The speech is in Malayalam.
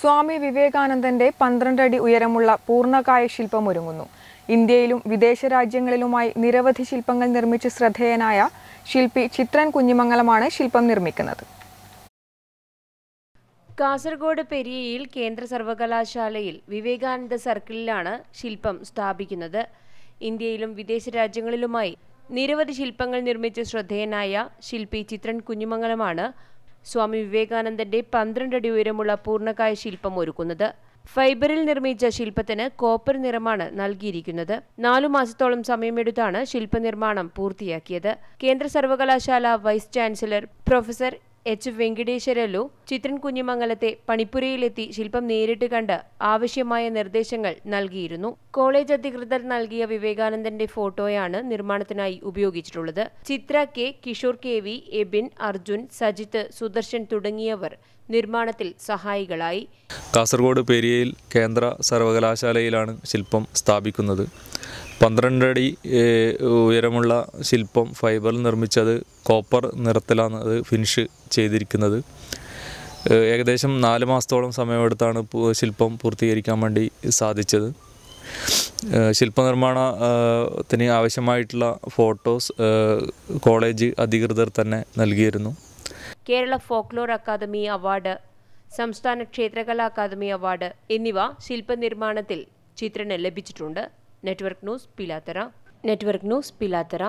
സ്വാമി വിവേകാനന്ദന്റെ പന്ത്രണ്ടടി ഉയരമുള്ള പൂർണ്ണകായ ശില്പം ഒരുങ്ങുന്നു ഇന്ത്യയിലും വിദേശ രാജ്യങ്ങളിലുമായി നിരവധി ശില്പങ്ങൾ നിർമ്മിച്ച് ശ്രദ്ധേയനായ ശില്പി ചിത്രൻ കുഞ്ഞിമംഗലമാണ് ശില്പം നിർമ്മിക്കുന്നത് കാസർഗോഡ് പെരിയയിൽ കേന്ദ്ര സർവകലാശാലയിൽ വിവേകാനന്ദ സർക്കിളിലാണ് ശില്പം സ്ഥാപിക്കുന്നത് ഇന്ത്യയിലും വിദേശ രാജ്യങ്ങളിലുമായി നിരവധി ശില്പങ്ങൾ നിർമ്മിച്ച് ശ്രദ്ധേയനായ ശില്പി ചിത്രൻ കുഞ്ഞിമംഗലമാണ് സ്വാമി വിവേകാനന്ദന്റെ പന്ത്രണ്ടടി അടി ഉയരമുള്ള പൂർണ്ണകായ ശില്പം ഒരുക്കുന്നത് ഫൈബറിൽ നിർമ്മിച്ച ശില്പത്തിന് കോപ്പർ നിറമാണ് നൽകിയിരിക്കുന്നത് നാലു മാസത്തോളം സമയമെടുത്താണ് ശില്പനിർമ്മാണം പൂർത്തിയാക്കിയത് കേന്ദ്ര സർവകലാശാല vice chancellor professor H Venkateswarlu Chithran കുഞ്ഞിമംഗലത്തെ പണിപ്പുരയിലെത്തി ശില്പം നേരിട്ട് കണ്ട് ആവശ്യമായ നിർദ്ദേശങ്ങൾ നൽകിയിരുന്നു കോളേജ് അധികൃതർ നൽകിയ വിവേകാനന്ദന്റെ ഫോട്ടോയാണ് നിർമ്മാണത്തിനായി ഉപയോഗിച്ചിട്ടുള്ളത് Chithra K Kishor K V Abin Arjun Sajith Sudarshan തുടങ്ങിയവർ നിർമ്മാണത്തിൽ സഹായികളായി കാസർഗോഡ് പെരിയയിൽ കേന്ദ്ര സർവകലാശാലയിലാണ് ശില്പം സ്ഥാപിക്കുന്നത് പന്ത്രണ്ട് അടി ഉയരമുള്ള ശില്പം ഫൈബറിൽ നിർമ്മിച്ചത് കോപ്പർ നിറത്തിലാണ് അത് ഫിനിഷ് ചെയ്തിരിക്കുന്നത് ഏകദേശം നാല് മാസത്തോളം സമയമെടുത്താണ് ശില്പം പൂർത്തീകരിക്കാൻ വേണ്ടി സാധിച്ചത് ശില്പനിർമ്മാണത്തിന് ആവശ്യമായിട്ടുള്ള ഫോട്ടോസ് കോളേജ് അധികൃതർ തന്നെ നൽകിയിരുന്നു കേരള ഫോക്ലോർ അക്കാദമി അവാർഡ് സംസ്ഥാന ക്ഷേത്രകലാ അക്കാദമി അവാർഡ് എന്നിവ ശില്പനിർമ്മാണത്തിൽ ചിത്രന് ലഭിച്ചിട്ടുണ്ട് network news Pilathara network news ಪಿಲಾತರ